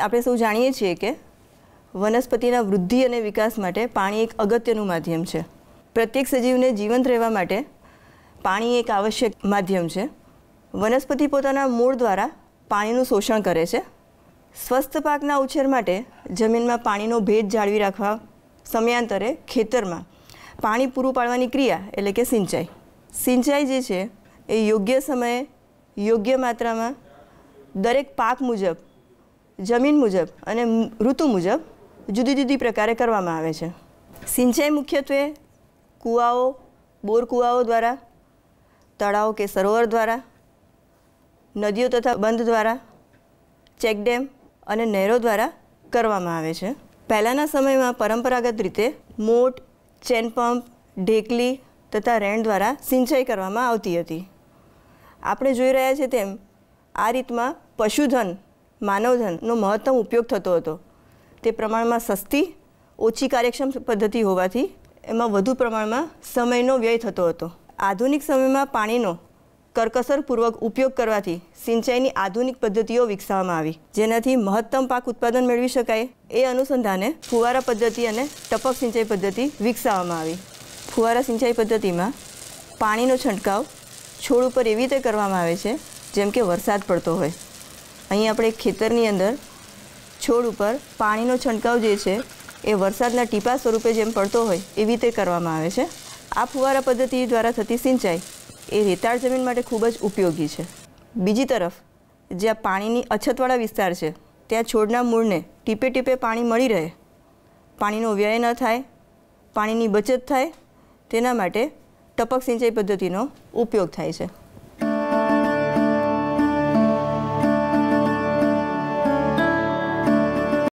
આપણે સૌ જાણીએ છીએ કે વનસ્પતિના વૃદ્ધિ અને વિકાસ માટે પાણી એક અગત્યનું માધ્યમ છે પ્રત્યેક સજીવને જીવંત રહેવા માટે પાણી એક આવશ્યક માધ્યમ છે વનસ્પતિ પોતાના મૂળ દ્વારા પાણીનું શોષણ કરે છે સ્વસ્થ પાકના ઉછેર માટે જમીનમાં પાણીનો ભેદ જાળવી રાખવા સમયાંતરે ખેતરમાં પાણી પૂરું પાડવાની ક્રિયા એટલે કે સિંચાઈ સિંચાઈ જે છે એ યોગ્ય સમયે યોગ્ય માત્રામાં દરેક પાક મુજબ જમીન મુજબ અને ઋતુ મુજબ જુદી જુદી પ્રકારે કરવામાં આવે છે સિંચાઈ મુખ્યત્વે કૂવાઓ બોર કૂવાઓ દ્વારા તળાવ કે સરોવર દ્વારા નદીઓ તથા બંધ દ્વારા ચેકડેમ અને નહેરો દ્વારા કરવામાં આવે છે પહેલાંના સમયમાં પરંપરાગત રીતે મોટ ચેન પંપ ઢેકલી તથા રેણ દ્વારા સિંચાઈ કરવામાં આવતી હતી આપણે જોઈ રહ્યા છીએ તેમ આ રીતમાં પશુધન માનવધનનો મહત્તમ ઉપયોગ થતો હતો તે પ્રમાણમાં સસ્તી ઓછી કાર્યક્ષમ પદ્ધતિ હોવાથી એમાં વધુ પ્રમાણમાં સમયનો વ્યય થતો હતો આધુનિક સમયમાં પાણીનો કરકસરપૂર્વક ઉપયોગ કરવાથી સિંચાઈની આધુનિક પદ્ધતિઓ વિકસાવવામાં આવી જેનાથી મહત્તમ પાક ઉત્પાદન મેળવી શકાય એ અનુસંધાને ફુવારા પદ્ધતિ અને ટપક સિંચાઈ પદ્ધતિ વિકસાવવામાં આવી ફુવારા સિંચાઈ પદ્ધતિમાં પાણીનો છંટકાવ છોડ ઉપર એવી રીતે કરવામાં આવે છે જેમ કે વરસાદ પડતો હોય અહીં આપણે ખેતરની અંદર છોડ ઉપર પાણીનો છંટકાવ જે છે એ વરસાદના ટીપા સ્વરૂપે જેમ પડતો હોય એવી રીતે કરવામાં આવે છે આ ફુવારા પદ્ધતિ દ્વારા થતી સિંચાઈ એ રેતાળ જમીન માટે ખૂબ જ ઉપયોગી છે બીજી તરફ જ્યાં પાણીની અછતવાળા વિસ્તાર છે ત્યાં છોડના મૂળને ટીપે ટીપે પાણી મળી રહે પાણીનો વ્યય ન થાય પાણીની બચત થાય તેના માટે ટપક સિંચાઈ પદ્ધતિનો ઉપયોગ થાય છે